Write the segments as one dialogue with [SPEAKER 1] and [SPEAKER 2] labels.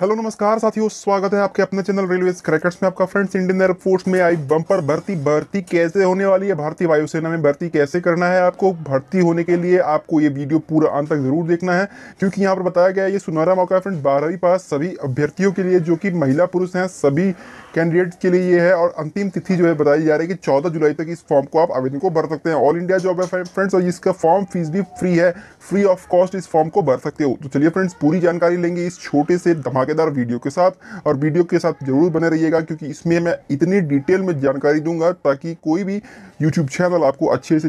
[SPEAKER 1] hello नमस्कार साथियों स्वागत है आपके अपने चैनल रेलवे क्रैकर्स में आपका फ्रेंड्स इंडियन एयरफोर्स में आई बम्पर भर्ती भर्ती कैसे होने वाली है भारतीय वायुसेना में भर्ती कैसे करना है आपको भर्ती होने के लिए आपको ये वीडियो पूरा अंत तक जरूर देखना है क्योंकि यहाँ पर बताया गया है ये सुनहरा मौका है फ्रेंड बारहवीं पास सभी अभ्यर्थियों के लिए जो कि महिला पुरुष हैं सभी कैंडिडेट के लिए ये है और अंतिम तिथि जो है बताई जा रही है कि चौदह जुलाई तक इस फॉर्म को आप आवेदन को भर सकते हैं ऑल इंडिया जॉब है फ्रेंड्स और इसका फॉर्म फीस भी फ्री है फ्री ऑफ कॉस्ट इस फॉर्म को भर सकते हो तो चलिए फ्रेंड्स पूरी जानकारी लेंगे इस छोटे से धमाके धमाकेदार वीडियो के साथ और वीडियो के साथ जरूर बने रहिएगा क्योंकि इसमें मैं इतनी डिटेल में जानकारी दूंगा ताकि कोई भी यूट्यूब चैनल आपको अच्छे से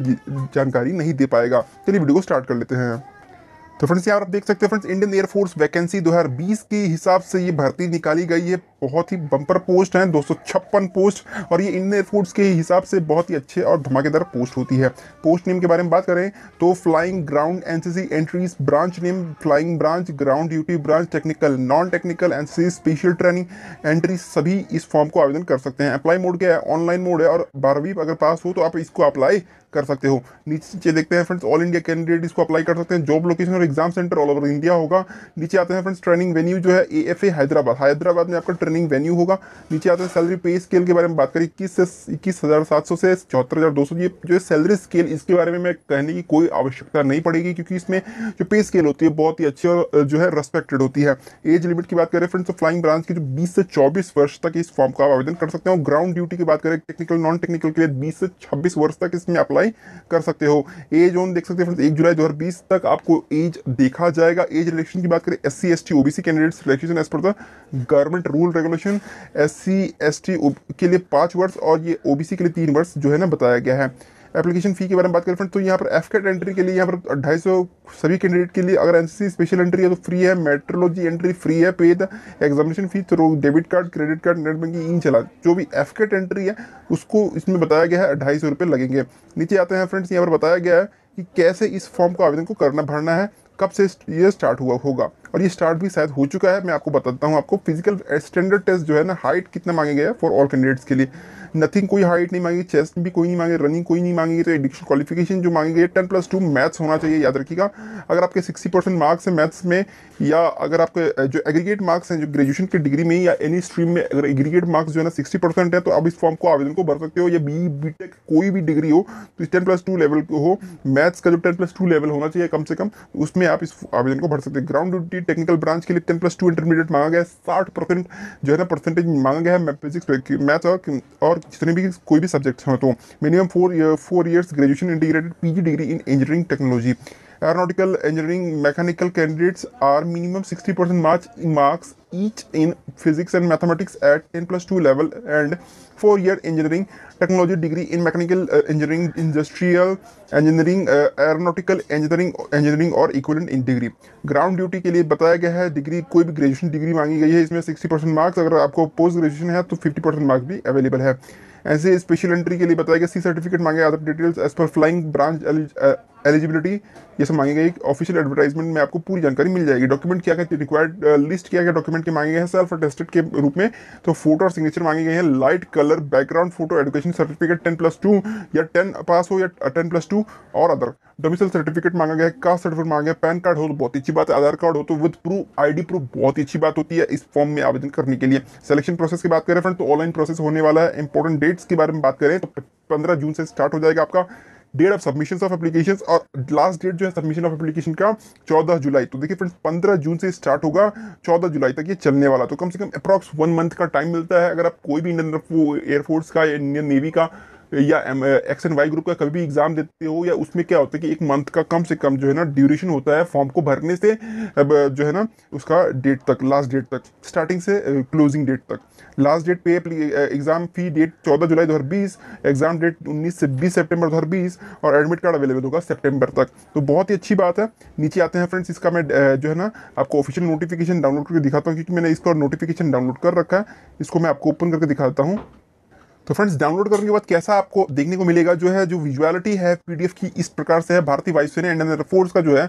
[SPEAKER 1] जानकारी नहीं दे पाएगा चलिए वीडियो को स्टार्ट कर लेते हैं तो फ्रेंड्स यहाँ आप देख सकते हैं फ्रेंड्स इंडियन एयरफोर्स वैकेंसी 2020 के हिसाब से ये भर्ती निकाली गई है बहुत ही बम्पर पोस्ट हैं दो पोस्ट और ये इंडियन एयरफोर्स के हिसाब से बहुत ही अच्छे और धमाकेदार पोस्ट होती है पोस्ट नेम के बारे में बात करें तो flying ground NCC entries branch name flying branch ground duty branch technical non technical NCC special training entry सभी इस फॉर्म को आवेदन कर सकते हैं अप्लाई मोड क्या है ऑनलाइन मोड है और बारहवीं अगर पास हो तो आप इसको अप्लाई कर सकते हो नीचे देखते हैं फ्रेंड्स ऑल इंडिया कैंडिडेट इसको अप्लाई कर सकते हैं जॉब लोकेशन और exam centre all over India होगा नीचे आते हैं फ्रेंड्स ट्रेनिंग वेन्यू जो है ए हैदराबाद हैदराबाद में आपका अर्निंग वेन्यू होगा नीचे आते हैं सैलरी पे स्केल के बारे में बात करें इक्कीस से इक्कीस हज़ार सात सौ से चौहत्तर हज़ार दो सौ ये जो सैलरी स्केल इसके बारे में मैं कहने की कोई आवश्यकता नहीं पड़ेगी क्योंकि इसमें जो पे स्केल होती है बहुत ही अच्छी और जो है रेस्पेक्टेड होती है एज लिमिट की बात करें फ्रेंड्स तो फ्लाइंग ब्रांच की जो बीस से चौबीस वर्ष तक इस फॉर्म का आवेदन कर सकते हो ग्राउंड ड्यूटी की बात करें टेक्निकल नॉन टेक्निकल के लिए बीस से छब्बीस वर्ष तक इसमें अप्लाई कर सकते हो एज ऑन देख सकते हैं फ्रेंड्स एक जुलाई दो तक आपको एज देखा जाएगा एज रिलेक्शन की बात करें S C S T OBC candidates relaxation as per the government rule regulation S C S T के लिए पाँच वर्ष और ये ओ के लिए तीन वर्ष जो है ना बताया गया है एप्लीकेशन फ़ी के बारे में बात करें फ्रेंड तो यहाँ पर एफ कैट एंट्री के लिए यहाँ पर ढाई सौ सभी कैंडिडेट के लिए अगर एन स्पेशल एंट्री है तो फ्री है मेट्रोलॉजी एंट्री फ्री है पेड एग्जामिनेशन फ़ी थ्रू तो debit card credit card net banking इन चला जो भी एफ कैट एंट्री है उसको इसमें बताया गया है ढाई सौ लगेंगे नीचे आते हैं फ्रेंड्स यहाँ पर बताया गया है कि कैसे इस फॉर्म को आवेदन को करना भरना है कब से ये स्टार्ट हुआ होगा और ये स्टार्ट भी शायद हो चुका है मैं आपको बताता हूँ आपको फिजिकल स्टैंडर्ड टेस्ट जो है ना हाइट कितना मांगे गया फॉर ऑल कैंडिडेट्स के लिए नथिंग कोई हाइट नहीं मांगी चेस्ट भी कोई नहीं मांगे रनिंग कोई नहीं मांगी तो एडिक्शन क्वालिफिकेशन जो मांगी गई टेन प्लस टू मैथ्स होना चाहिए याद रखिएगा अगर आपके सिक्सटी परसेंट मार्क्स हैं मैथ्स में या अगर आपके जो एग्रीगेट मार्क्स हैं जो ग्रेजुएशन की डिग्री में या एनी स्ट्रीम में अगर एग्रीगेट मार्क्स जो है ना सिक्सटी परसेंट है तो आप इस फॉर्म को आवेदन को भर सकते हो या बी बी टेक कोई भी डिग्री हो तो टेन प्लस टू लेवल को हो मैथ्स का जो टेन प्लस टू लेवल होना चाहिए कम से कम उसमें आप इस आवेदन को भर सकते हैं ग्राउंड ड्यूटी टेक्निकल ब्रांच के लिए टेन प्लस टू इंटरमीडिएट मांगा गया है साठ परसेंट जो है ना परसेंटेज मांगा गया है फिजिक्स मैथ्स और और जितने भी कोई भी सब्जेक्ट हैं तो minimum four four years graduation integrated PG degree in engineering technology aeronautical engineering mechanical candidates are minimum 60% marks, marks each in physics and mathematics at 10 plus 2 level and 4 year engineering technology degree in mechanical uh, engineering industrial engineering uh, aeronautical engineering engineering और equivalent in degree ground duty के लिए बताया गया है degree कोई भी graduation degree मांगी गई है इसमें 60 परसेंट मार्क्स अगर आपको पोस्ट ग्रेजुएशन है तो 50 परसेंट मार्क्स भी अवेलेबल है ऐसे स्पेशल एंट्री के लिए बताया गया सी सर्टिफिकेट मांगे other details as per flying branch eligibility ये सब मांगे गए ऑफिशियल एडवर्टाइजमेंट में आपको पूरी जानकारी मिल जाएगी डॉक्यूमेंट क्या क्या रिक्वायर्ड लिस्ट uh, क्या क्या डॉक्यूमेंट के मांगे गए हैं सेल्फ अटेस्टेड के रूप में तो फोटो और सिग्नेचर मांगे गए हैं light colour background photo education certificate ten plus two या टेन पास हो या टेन प्लस टू और अदर डोमिसल सर्टिफिकेट मांगा गया है कास्ट सर्टिफिकेट मांगा गया पैन कार्ड हो तो बहुत अच्छी बात है आधार कार्ड हो तो विद प्रूफ आईडी प्रूफ बहुत ही अच्छी बात होती है इस फॉर्म में आवेदन करने के लिए सिलेक्शन प्रोसेस की बात करें फ्रेंड तो ऑनलाइन प्रोसेस होने वाला है इंपॉर्टेंट डेट्स के बारे में बात करें तो पंद्रह जून से स्टार्ट हो जाएगा आपका date of submission of application और लास्ट डेट जो है सबमिशन ऑफ एप्लीकेशन का चौदह जुलाई तो देखिए फ्रेंड्स पंद्रह जून से स्टार्ट होगा चौदह जुलाई तक ये चलने वाला तो कम से कम अप्रॉक्स वन मंथ का टाइम मिलता है अगर आप कोई भी इंडियन एयरफोर्स का या इंडियन नेवी का या एक्स एंड वाई ग्रुप का कभी भी एग्जाम देते हो या उसमें क्या होता है कि एक मंथ का कम से कम जो है ना ड्यूरेशन होता है फॉर्म को भरने से जो है ना उसका डेट तक लास्ट डेट तक स्टार्टिंग से क्लोजिंग डेट तक लास्ट डेट पे एग्जाम फी डेट चौदह जुलाई बीस एग्जाम डेट उन्नीस से बीस सेप्टेम्बर दो और एडमिट कार्ड अवेलेबल होगा सेप्टेम्बर तक तो बहुत ही अच्छी बात है नीचे आते हैं फ्रेंड्स इसका मैं जो है ना आपको ऑफिशियल नोटिफिकेशन डाउनलोड करके दिखाता हूँ क्योंकि मैंने इसका नोटिफिकेशन डाउनलोड कर रखा है इसको मैं आपको ओपन करके दिखाता हूँ तो फ्रेंड्स डाउनलोड करने के बाद कैसा आपको देखने को मिलेगा जो है जो विजुअलिटी है पीडीएफ की इस प्रकार से है भारतीय वायुसेना इंडियन एयरफोर्स का जो है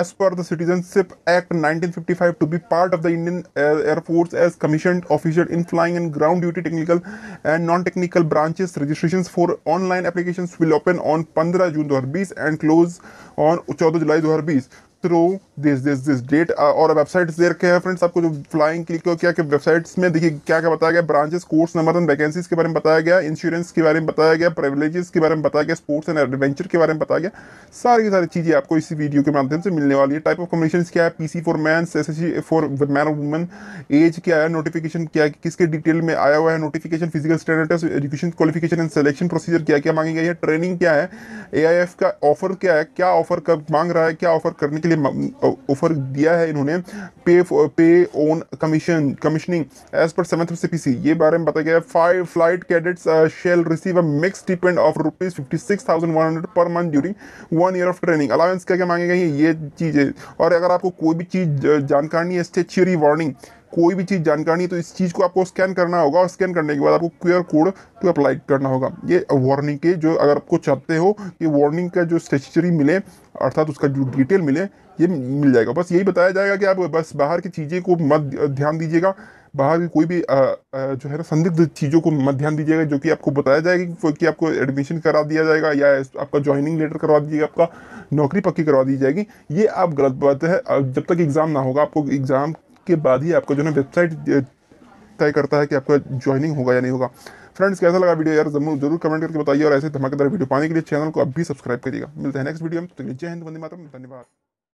[SPEAKER 1] as per the citizenship act 1955 to be part of the Indian Air Force as commission officials in flying and ground duty technical and non technical branches registration for online application will open on पंद्रह June दो and close on चौदह July दो through this this this date और websites दे रखे हैं friends आपको जो फ्लाइंग क्लिक किया कि वेबसाइट्स में देखिए क्या क्या बताया गया branches course number and vacancies के बारे में बताया गया इंश्योरेंस के बारे में बताया गया प्रिवलेजेस के बारे में बताया गया स्पोर्ट्स एंड एडवेंचर के बारे में बताया गया सारी की सारी चीज़ें आपको इसी वीडियो के माध्यम से मिलने वाली है टाइप ऑफ कमीशन क्या है PC for men S for men और वुमन एज क्या है नोटिफिकेशन क्या है किसके डिटेल में आया हुआ है notification physical standard education qualification and selection procedure क्या क्या मांगी गई है ट्रेनिंग क्या है ए का ऑफर क्या है क्या ऑफर कब मांग रहा है क्या ऑफर करने के लिए ऑफर दिया है इन्होंने pay pay on commission commissioning as per seven C P C ये बारे में बताया गया five flight cadets shall receive a mix depend of rupees fifty six thousand one hundred per month during one year of training allowance क्या क्या मांगे गए ये चीज़ें और अगर आपको कोई भी चीज़ जानकारी नहीं है स्टेचुरी वार्निंग कोई भी चीज़ जानकारी है तो इस चीज़ को आपको स्कैन करना होगा और स्कैन करने के बाद आपको क्यूआर कोड को अप्लाई करना होगा ये वार्निंग के जो अगर आपको चाहते हो कि वार्निंग का जो स्टेचरी मिले अर्थात उसका जो डिटेल मिले ये मिल जाएगा बस यही बताया जाएगा कि आप बस बाहर की चीज़ें को मत ध्यान दीजिएगा बाहर की कोई भी आ, आ, जो है ना संदिग्ध चीज़ों को मत ध्यान दीजिएगा जो कि आपको बताया जाएगा कि आपको एडमिशन करा दिया जाएगा या आपका ज्वाइनिंग लेटर करवा दीजिएगा आपका नौकरी पक्की करवा दी जाएगी ये आप गलत बात है जब तक एग्ज़ाम ना होगा आपको एग्ज़ाम के बाद ही आपका जो है ना वेबसाइट तय करता है कि आपका ज्वाइनिंग होगा या नहीं होगा फ्रेंड्स कैसा लगा वीडियो यार जरूर जरूर कमेंट करके बताइए और ऐसे धमाकेदार वीडियो पाने के लिए चैनल को अब भी सब्सक्राइब करिएगा मिलते हैं नेक्स्ट वीडियो में तो जय हिंद वंदे मातरम धन्यवाद